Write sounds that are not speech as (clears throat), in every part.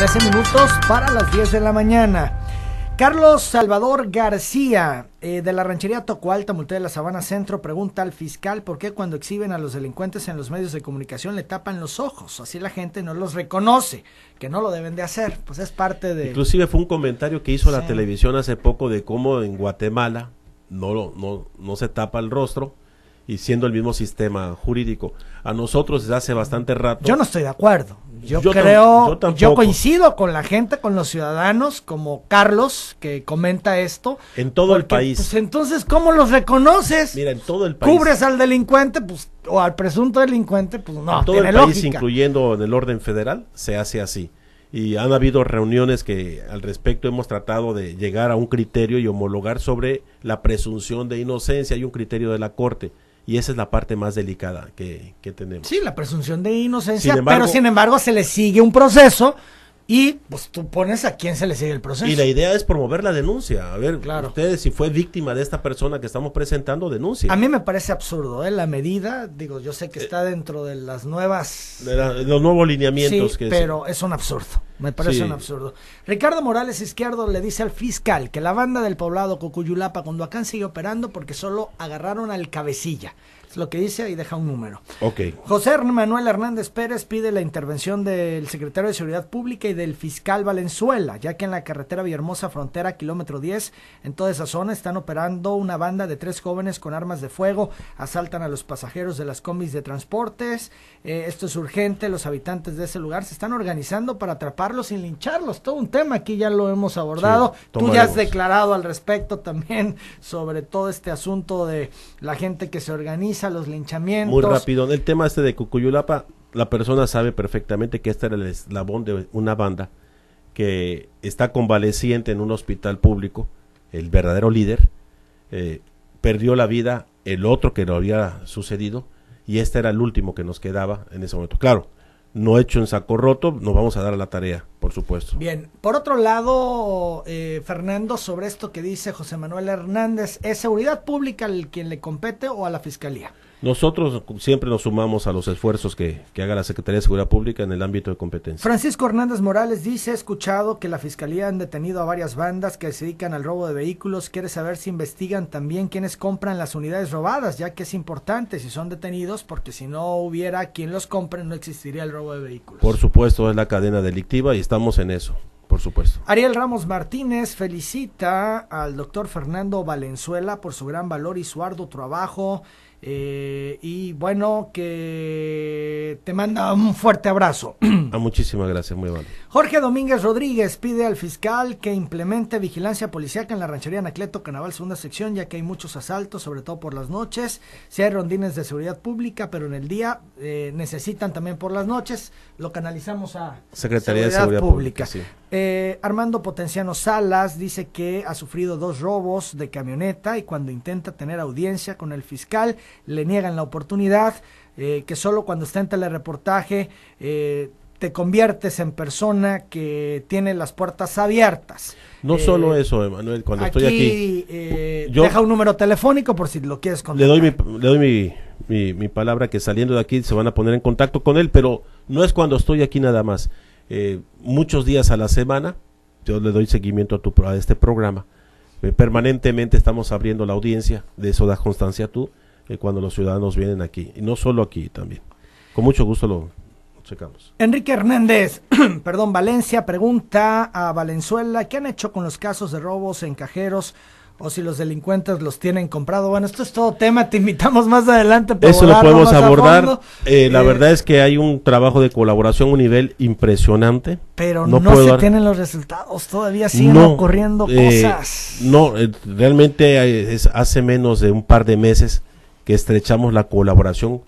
13 minutos para las 10 de la mañana. Carlos Salvador García, eh, de la ranchería Tocualta, Multé de la Sabana Centro, pregunta al fiscal por qué cuando exhiben a los delincuentes en los medios de comunicación le tapan los ojos, así la gente no los reconoce, que no lo deben de hacer, pues es parte de... Inclusive fue un comentario que hizo la televisión hace poco de cómo en Guatemala no, no, no se tapa el rostro y siendo el mismo sistema jurídico. A nosotros desde hace bastante rato. Yo no estoy de acuerdo. Yo, creo, yo, coincido con la gente, con los ciudadanos, como Carlos, que comenta esto. En todo el país. Pues, entonces, ¿cómo los reconoces? Mira, en todo el país. ¿Cubres al delincuente pues, o al presunto delincuente? Pues no. todo el país, incluyendo en el orden federal, se hace así. Y han habido reuniones que al respecto hemos tratado de llegar a un criterio y homologar sobre la presunción de inocencia y un criterio de la Corte y esa es la parte más delicada que, tenemos. Sí, la presunción de inocencia, pero sin embargo se le sigue un proceso y pues tú pones a quién se le sigue el proceso. Y la idea es promover la denuncia. A ver, ustedes si fue víctima de esta persona que estamos presentando, denuncia. A mí me parece absurdo, ¿eh? La medida, digo, yo sé que eh, está dentro de las nuevas... De, los nuevos lineamientos sí, pero es un absurdo. Me parece un absurdo. Ricardo Morales Izquierdo le dice al fiscal que la banda del poblado Cocuyulapa acá sigue operando porque solo agarraron al cabecilla. Es lo que dice y deja un número. Ok. José Manuel Hernández Pérez pide la intervención del secretario de Seguridad Pública y del fiscal Valenzuela, ya que en la carretera Villahermosa Frontera, kilómetro 10, en toda esa zona están operando una banda de tres jóvenes con armas de fuego, asaltan a los pasajeros de las combis de transportes. Eh, esto es urgente, los habitantes de ese lugar se están organizando para atrapar sin lincharlos, todo un tema, aquí ya lo hemos abordado, tú ya has declarado al respecto también sobre todo este asunto de la gente que se organiza, los linchamientos. Muy rápido, el tema este de Cucuyulapa, la persona sabe perfectamente que este era el eslabón de una banda que está convaleciente en un hospital público, el verdadero líder, eh, perdió la vida el otro que lo había sucedido y este era el último que nos quedaba en ese momento. Claro, no hecho en saco roto, nos vamos a dar a la tarea, por supuesto. Bien, por otro lado, eh, Fernando, sobre esto que dice José Manuel Hernández, ¿es seguridad pública el quien le compete o a la fiscalía? Nosotros siempre nos sumamos a los esfuerzos que, haga la Secretaría de Seguridad Pública en el ámbito de competencia. Francisco Hernández Morales dice, he escuchado que la Fiscalía han detenido a varias bandas que se dedican al robo de vehículos. Quiere saber si investigan también quienes compran las unidades robadas, ya que es importante si son detenidos, porque si no hubiera quien los compre, no existiría el robo de vehículos. Por supuesto, es la cadena delictiva y estamos en eso por supuesto. Ariel Ramos Martínez felicita al doctor Fernando Valenzuela por su gran valor y su arduo trabajo eh, y bueno, que te manda un fuerte abrazo. Ah, muchísimas gracias, muy amable. Jorge Domínguez Rodríguez pide al fiscal que implemente vigilancia policial en la ranchería Anacleto Canaval Segunda Sección, ya que hay muchos asaltos, sobre todo por las noches. si hay rondines de seguridad pública, pero en el día eh, necesitan también por las noches. Lo canalizamos a Secretaría de Seguridad Pública. Eh, Armando Potenciano Salas dice que ha sufrido dos robos de camioneta y cuando intenta tener audiencia con el fiscal le niegan la oportunidad, eh, que solo cuando está en telereportaje eh, te conviertes en persona que tiene las puertas abiertas. No solo eh, eso, Emanuel, cuando estoy aquí. deja un número telefónico por si lo quieres contactar. Le doy, mi, le doy mi, palabra que saliendo de aquí se van a poner en contacto con él, pero no es cuando estoy aquí nada más. muchos días a la semana, yo le doy seguimiento a, tu, a este programa. permanentemente estamos abriendo la audiencia, de eso da constancia tú eh, cuando los ciudadanos vienen aquí. Y no solo aquí también. Con mucho gusto lo, secamos. Enrique Hernández, (clears throat) perdón, Valencia pregunta a Valenzuela, ¿qué han hecho con los casos de robos en cajeros? o si los delincuentes los tienen comprado. Bueno, esto es todo tema, te invitamos más adelante. Eso lo podemos abordar. Eh, la eh, verdad es que hay un trabajo de colaboración a un nivel impresionante. Pero no, se tienen los resultados, todavía siguen ocurriendo cosas. No, realmente hace menos de un par de meses que estrechamos la colaboración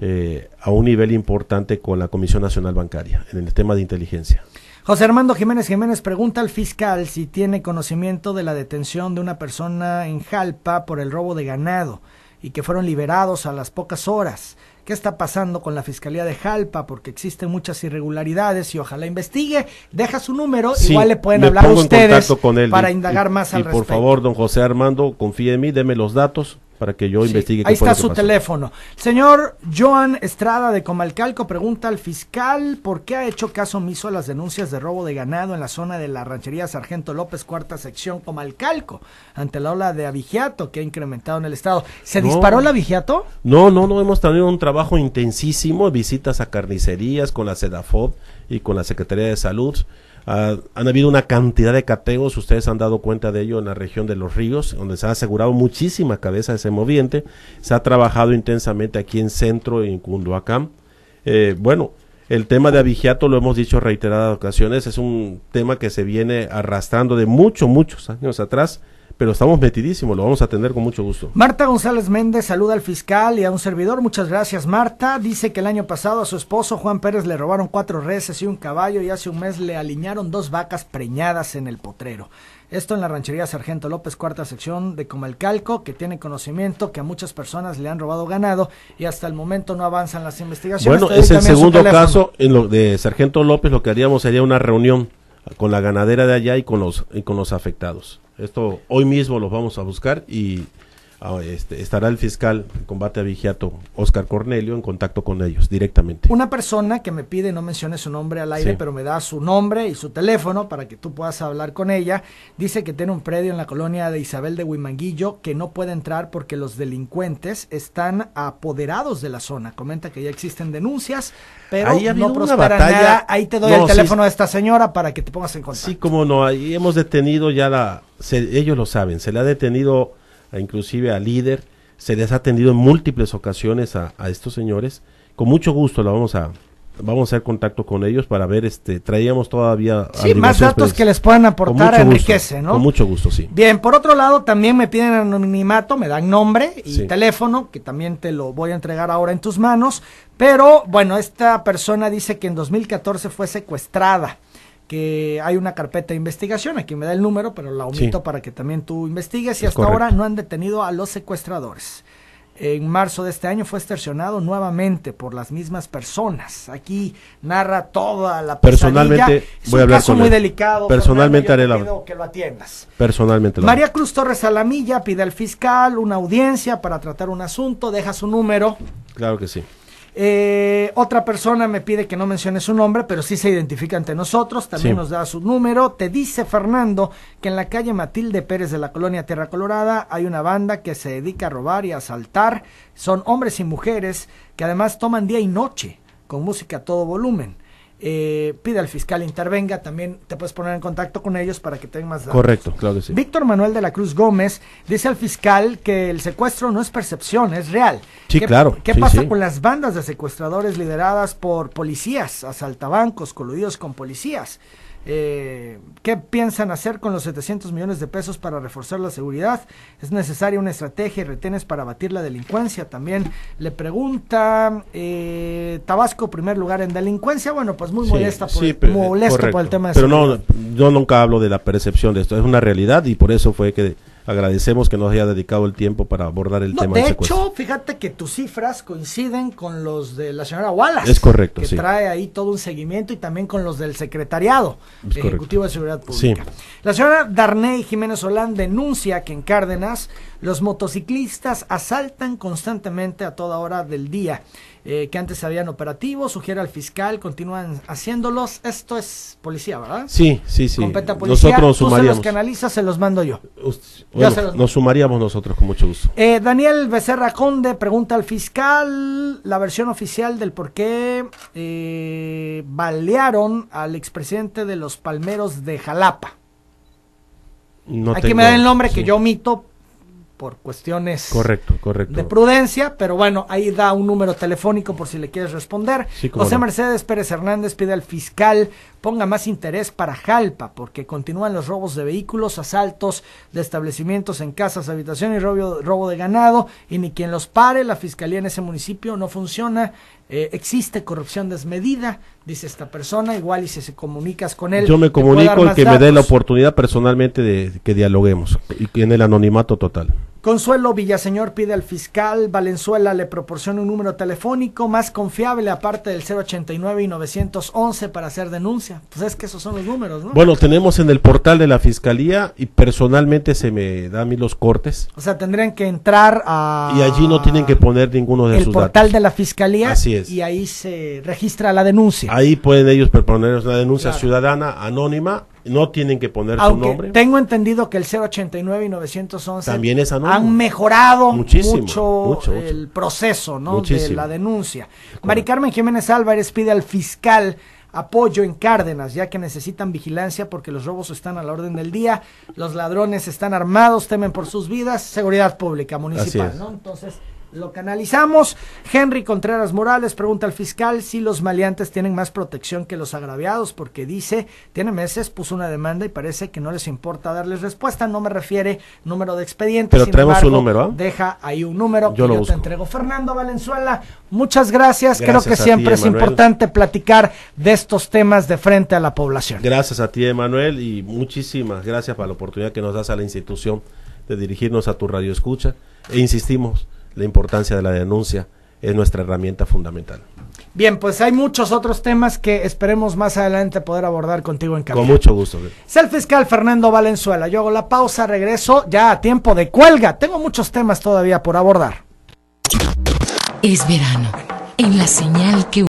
eh, a un nivel importante con la Comisión Nacional Bancaria en el tema de inteligencia. José Armando Jiménez Jiménez pregunta al fiscal si tiene conocimiento de la detención de una persona en Jalpa por el robo de ganado y que fueron liberados a las pocas horas. ¿Qué está pasando con la Fiscalía de Jalpa? Porque existen muchas irregularidades y ojalá investigue. Deja su número, igual le pueden hablar a ustedes para indagar más al respecto. Por favor, don José Armando, confíe en mí, deme los datos para que yo investigue. Ahí está su teléfono. Señor Joan Estrada de Comalcalco pregunta al fiscal por qué ha hecho caso omiso a las denuncias de robo de ganado en la zona de la ranchería Sargento López, cuarta sección Comalcalco, ante la ola de avigiato que ha incrementado en el estado. ¿Se disparó el avigiato? No, no, no, hemos tenido un trabajo intensísimo, visitas a carnicerías con la SEDAFOB y con la Secretaría de Salud. Ah, han habido una cantidad de categos, ustedes han dado cuenta de ello en la región de los ríos, donde se ha asegurado muchísima cabeza de moviente se ha trabajado intensamente aquí en Centro y en Cunduacán. Eh, bueno, el tema de abigiato, lo hemos dicho reiteradas ocasiones, es un tema que se viene arrastrando de muchos, muchos años atrás pero estamos metidísimos, lo vamos a atender con mucho gusto. Marta González Méndez saluda al fiscal y a un servidor, muchas gracias Marta. Dice que el año pasado a su esposo Juan Pérez le robaron cuatro reses y un caballo y hace un mes le aliñaron dos vacas preñadas en el potrero. Esto en la ranchería Sargento López, cuarta sección de Comalcalco, que tiene conocimiento que a muchas personas le han robado ganado y hasta el momento no avanzan las investigaciones. Bueno, es el segundo caso en lo de Sargento López, lo que haríamos sería una reunión con la ganadera de allá y con los, con los afectados. Esto hoy mismo los vamos a buscar y Ah, este, estará el fiscal combate a Vigiato, Oscar Cornelio, en contacto con ellos directamente. Una persona que me pide, no mencione su nombre al aire, pero me da su nombre y su teléfono para que tú puedas hablar con ella, dice que tiene un predio en la colonia de Isabel de Huimanguillo que no puede entrar porque los delincuentes están apoderados de la zona. Comenta que ya existen denuncias, pero Ahí te doy el teléfono a de esta señora para que te pongas en contacto. Sí, como no, ahí hemos detenido ya la, ellos lo saben, se le ha detenido inclusive a líder, se les ha atendido en múltiples ocasiones a, estos señores. Con mucho gusto la vamos a, vamos a hacer contacto con ellos para ver, este, traíamos todavía... Sí, más datos que les puedan aportar Enriquece, ¿no? Con mucho gusto, sí. Bien, por otro lado, también me piden anonimato, me dan nombre y teléfono, que también te lo voy a entregar ahora en tus manos, pero bueno, esta persona dice que en 2014 fue secuestrada que hay una carpeta de investigación, aquí me da el número, pero la omito para que también tú investigues, y hasta ahora no han detenido a los secuestradores. En marzo de este año fue extorsionado nuevamente por las mismas personas. Aquí narra toda la personalmente es voy a hablar caso muy delicado. Personalmente haré la que lo atiendas. Personalmente. María Cruz Torres Salamilla pide al fiscal una audiencia para tratar un asunto, deja su número. Claro que sí. Eh, otra persona me pide que no mencione su nombre, pero sí se identifica ante nosotros, también nos da su número. Te dice Fernando que en la calle Matilde Pérez de la colonia Tierra Colorada hay una banda que se dedica a robar y a asaltar. Son hombres y mujeres que además toman día y noche con música a todo volumen eh, pide al fiscal intervenga, también te puedes poner en contacto con ellos para que tengan más datos. Correcto, claro que sí. Víctor Manuel de la Cruz Gómez dice al fiscal que el secuestro no es percepción, es real. Sí, claro. ¿Qué pasa con las bandas de secuestradores lideradas por policías, asaltabancos, coludidos con policías? Eh, ¿Qué piensan hacer con los 700 millones de pesos para reforzar la seguridad? ¿Es necesaria una estrategia y retenes para abatir la delincuencia? También le pregunta eh, Tabasco, primer lugar en delincuencia. Bueno, pues muy molesta por, molesto por el tema de Pero no, yo nunca hablo de la percepción de esto, es una realidad y por eso fue que agradecemos que nos haya dedicado el tiempo para abordar el tema. De De hecho, fíjate que tus cifras coinciden con los de la señora Wallace. Es correcto, que trae ahí todo un seguimiento y también con los del secretariado ejecutivo de seguridad pública. Sí. La señora Darney Jiménez Solán denuncia que en Cárdenas los motociclistas asaltan constantemente a toda hora del día. Eh, que antes habían operativos, sugiere al fiscal, continúan haciéndolos. Esto es policía, ¿verdad? Sí, sí, sí. Nosotros nos sumaríamos. Tú se los canalizas, se los mando yo. Nos sumaríamos nosotros con mucho gusto. Eh, Daniel Becerra Conde pregunta al fiscal la versión oficial del por qué eh, balearon al expresidente de los Palmeros de Jalapa. Aquí me da el nombre que yo omito por cuestiones correcto, correcto. de prudencia, pero bueno, ahí da un número telefónico por si le quieres responder. José Mercedes Pérez Hernández pide al fiscal ponga más interés para Jalpa, porque continúan los robos de vehículos, asaltos de establecimientos en casas, habitaciones, y robo de ganado, y ni quien los pare, la fiscalía en ese municipio no funciona, eh, existe corrupción desmedida, dice esta persona, igual y si se comunicas con él. Yo me comunico y que me dé la oportunidad personalmente de que dialoguemos y en el anonimato total. Consuelo Villaseñor pide al fiscal Valenzuela le proporcione un número telefónico más confiable aparte del 089 y 911 para hacer denuncia. Pues es que esos son los números, ¿no? Bueno, tenemos en el portal de la fiscalía y personalmente se me da a mí los cortes. O sea, tendrían que entrar a... Y allí no tienen que poner ninguno de sus datos. El portal de la fiscalía. Así es. Y ahí se registra la denuncia. Ahí pueden ellos proponer una denuncia ciudadana anónima no tienen que poner su nombre. Tengo entendido que el 089 y 911 también han mejorado Muchísimo, mucho, el proceso ¿no? de la denuncia. Mari Carmen Jiménez Álvarez pide al fiscal apoyo en Cárdenas, ya que necesitan vigilancia porque los robos están a la orden del día, los ladrones están armados, temen por sus vidas, seguridad pública municipal, Entonces, lo canalizamos. Henry Contreras Morales pregunta al fiscal si los maleantes tienen más protección que los agraviados, porque dice, tiene meses, puso una demanda y parece que no les importa darles respuesta. No me refiere número de expediente, Pero traemos un número. ¿ah? Deja ahí un número que lo yo te entrego. Fernando Valenzuela, muchas gracias. Creo que siempre es importante platicar de estos temas de frente a la población. Gracias a ti, Emanuel, y muchísimas gracias por la oportunidad que nos das a la institución de dirigirnos a tu radio escucha. E insistimos la importancia de la denuncia es nuestra herramienta fundamental. Bien, pues hay muchos otros temas que esperemos más adelante poder abordar contigo en cambio. Con mucho gusto. fiscal Fernando Valenzuela. Yo hago la pausa, regreso ya a tiempo de cuelga. Tengo muchos temas todavía por abordar. Es verano. En la señal que